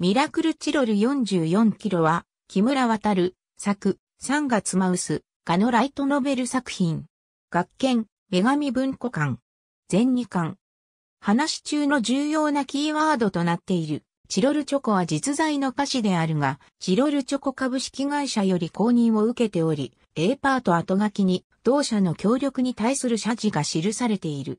ミラクルチロル44キロは、木村渡る、作、三月マウス、ガのライトノベル作品。学研、女神文庫館。全2巻。話中の重要なキーワードとなっている。チロルチョコは実在の歌詞であるが、チロルチョコ株式会社より公認を受けており、A パート後書きに、同社の協力に対する謝辞が記されている。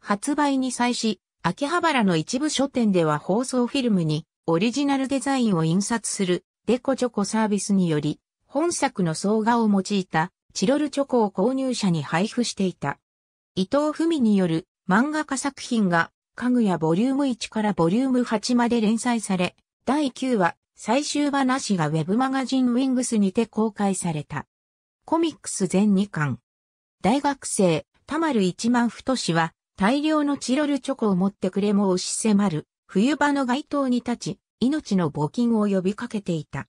発売に際し、秋葉原の一部書店では放送フィルムに、オリジナルデザインを印刷するデコチョコサービスにより、本作の総画を用いたチロルチョコを購入者に配布していた。伊藤文による漫画家作品が家具やボリューム1からボリューム8まで連載され、第9話最終話がウェブマガジンウィングスにて公開された。コミックス全2巻。大学生、田丸一万太は大量のチロルチョコを持ってくれも押し迫る冬場の街頭に立ち、命の募金を呼びかけていた。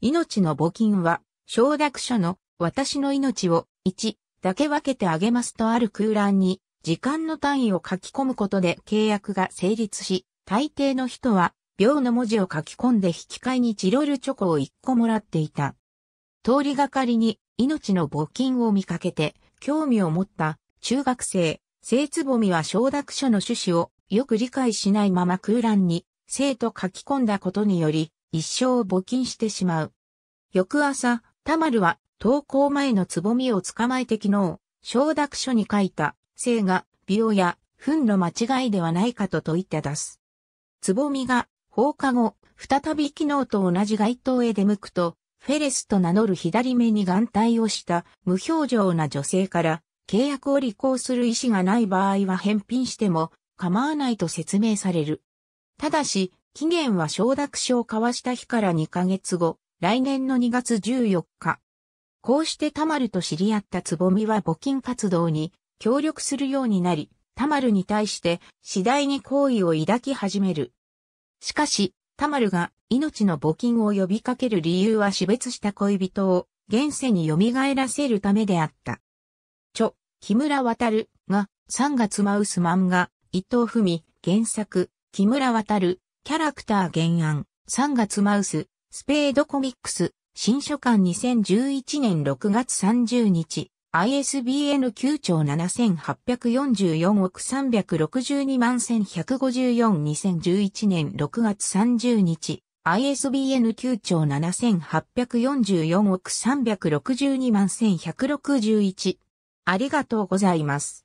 命の募金は、承諾書の私の命を1だけ分けてあげますとある空欄に時間の単位を書き込むことで契約が成立し、大抵の人は秒の文字を書き込んで引き換えにチロルチョコを1個もらっていた。通りがかりに命の募金を見かけて興味を持った中学生、生つぼみは承諾書の趣旨をよく理解しないまま空欄に生と書き込んだことにより、一生を募金してしまう。翌朝、田丸は投稿前のつぼみを捕まえて昨日、承諾書に書いた、生が、病や、糞の間違いではないかと問いただす。つぼみが、放課後、再び昨日と同じ街頭へ出向くと、フェレスと名乗る左目に眼帯をした無表情な女性から、契約を履行する意思がない場合は返品しても、構わないと説明される。ただし、期限は承諾書を交わした日から2ヶ月後、来年の2月14日。こうしてタマルと知り合ったつぼみは募金活動に協力するようになり、タマルに対して次第に好意を抱き始める。しかし、タマルが命の募金を呼びかける理由は死別した恋人を現世に蘇らせるためであった。著、木村渡るが3月マウス漫画伊藤文、原作、木村渡る、キャラクター原案、3月マウス、スペードコミックス、新書館2011年6月30日、ISBN 9兆7844億362万11542011年6月30日、ISBN 9兆7844億362万1161。ありがとうございます。